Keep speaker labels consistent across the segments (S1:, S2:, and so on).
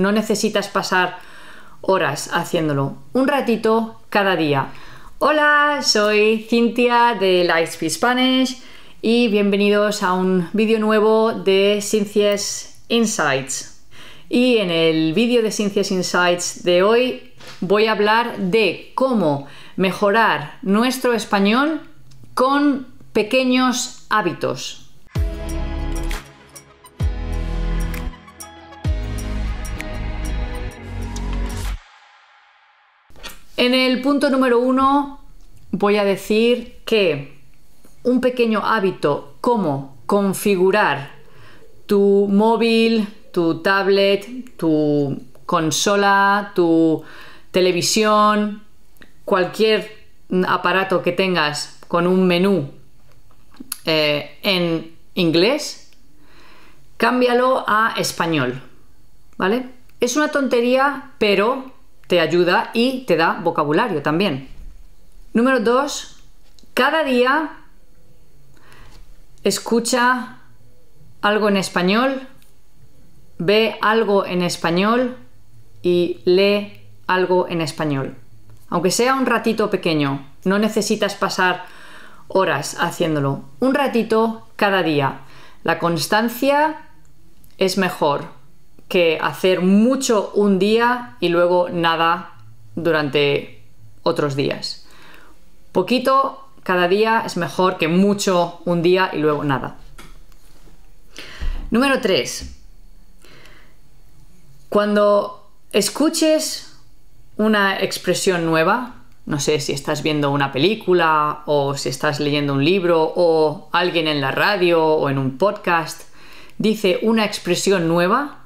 S1: No necesitas pasar horas haciéndolo. Un ratito cada día. Hola, soy Cintia de Lightspeed Spanish y bienvenidos a un vídeo nuevo de Ciencias Insights. Y en el vídeo de Ciencias Insights de hoy voy a hablar de cómo mejorar nuestro español con pequeños hábitos. En el punto número uno voy a decir que un pequeño hábito como configurar tu móvil, tu tablet, tu consola, tu televisión, cualquier aparato que tengas con un menú eh, en inglés, cámbialo a español. ¿Vale? Es una tontería, pero te ayuda y te da vocabulario también. Número dos, cada día escucha algo en español, ve algo en español y lee algo en español. Aunque sea un ratito pequeño, no necesitas pasar horas haciéndolo. Un ratito cada día. La constancia es mejor que hacer mucho un día y luego nada durante otros días. Poquito cada día es mejor que mucho un día y luego nada. Número 3. Cuando escuches una expresión nueva, no sé si estás viendo una película o si estás leyendo un libro o alguien en la radio o en un podcast, dice una expresión nueva,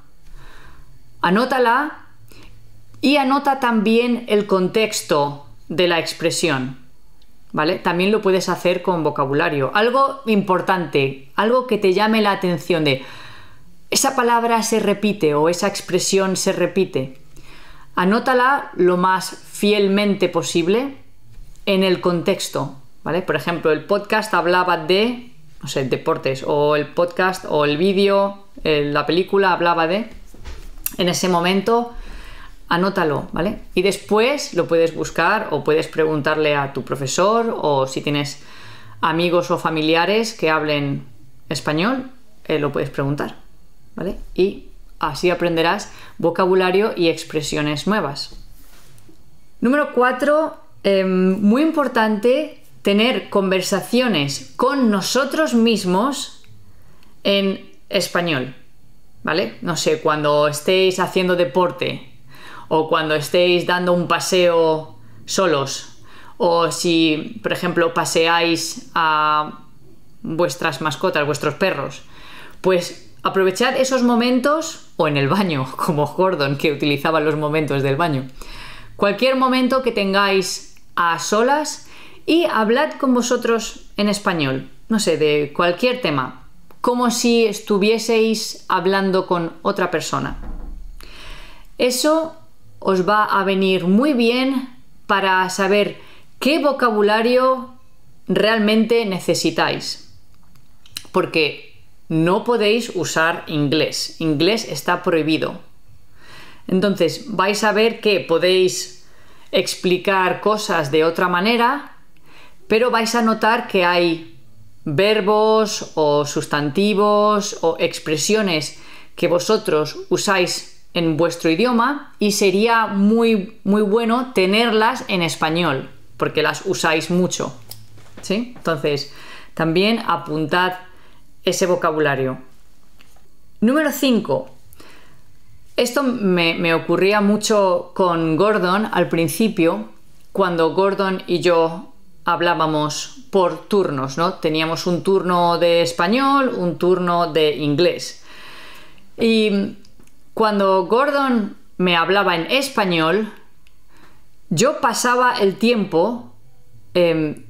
S1: Anótala y anota también el contexto de la expresión. ¿Vale? También lo puedes hacer con vocabulario. Algo importante, algo que te llame la atención de esa palabra se repite o esa expresión se repite. Anótala lo más fielmente posible en el contexto, ¿vale? Por ejemplo, el podcast hablaba de, no sé, deportes, o el podcast o el vídeo, eh, la película hablaba de en ese momento, anótalo, ¿vale? Y después lo puedes buscar o puedes preguntarle a tu profesor o si tienes amigos o familiares que hablen español, eh, lo puedes preguntar, ¿vale? Y así aprenderás vocabulario y expresiones nuevas. Número 4, em, muy importante tener conversaciones con nosotros mismos en español. ¿vale? No sé, cuando estéis haciendo deporte o cuando estéis dando un paseo solos o si, por ejemplo, paseáis a vuestras mascotas, vuestros perros, pues aprovechad esos momentos o en el baño, como Gordon que utilizaba los momentos del baño. Cualquier momento que tengáis a solas y hablad con vosotros en español, no sé, de cualquier tema como si estuvieseis hablando con otra persona. Eso os va a venir muy bien para saber qué vocabulario realmente necesitáis. Porque no podéis usar inglés. Inglés está prohibido. Entonces vais a ver que podéis explicar cosas de otra manera, pero vais a notar que hay verbos o sustantivos o expresiones que vosotros usáis en vuestro idioma y sería muy muy bueno tenerlas en español porque las usáis mucho. ¿Sí? Entonces, también apuntad ese vocabulario. Número 5. Esto me, me, ocurría mucho con Gordon al principio, cuando Gordon y yo hablábamos por turnos, ¿no? Teníamos un turno de español, un turno de inglés. Y cuando Gordon me hablaba en español, yo pasaba el tiempo em,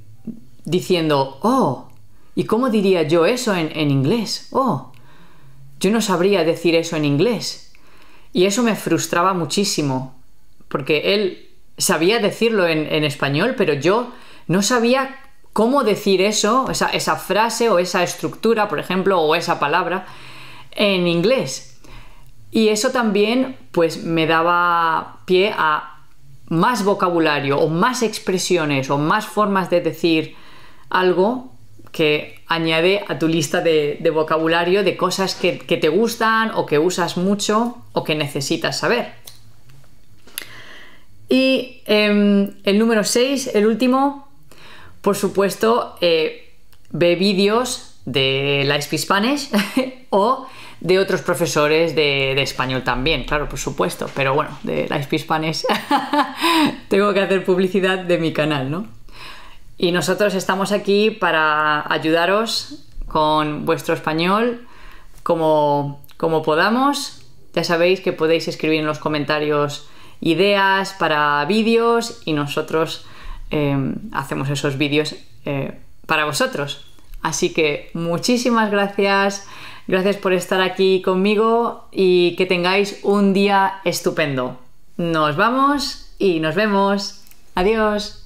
S1: diciendo, oh, ¿y cómo diría yo eso en, inglés? Oh, yo no sabría decir eso en inglés. Y eso me frustraba muchísimo, porque él sabía decirlo en, en español, pero yo no sabía cómo decir eso, esa, frase o esa estructura, por ejemplo, o esa palabra en inglés. Y eso también pues me daba pie a más vocabulario o más expresiones o más formas de decir algo que añade a tu lista de, vocabulario de cosas que, te gustan o que usas mucho o que necesitas saber. Y em, el número 6, el último, por supuesto, eh, ve vídeos de Life Spanish o de otros profesores de, español también, claro, por supuesto, pero bueno, de Life Spanish tengo que hacer publicidad de mi canal, ¿no? Y nosotros estamos aquí para ayudaros con vuestro español como, como podamos. Ya sabéis que podéis escribir en los comentarios ideas para vídeos y nosotros Em, hacemos esos vídeos eh, para vosotros. Así que muchísimas gracias, gracias por estar aquí conmigo y que tengáis un día estupendo. Nos vamos y nos vemos. Adiós.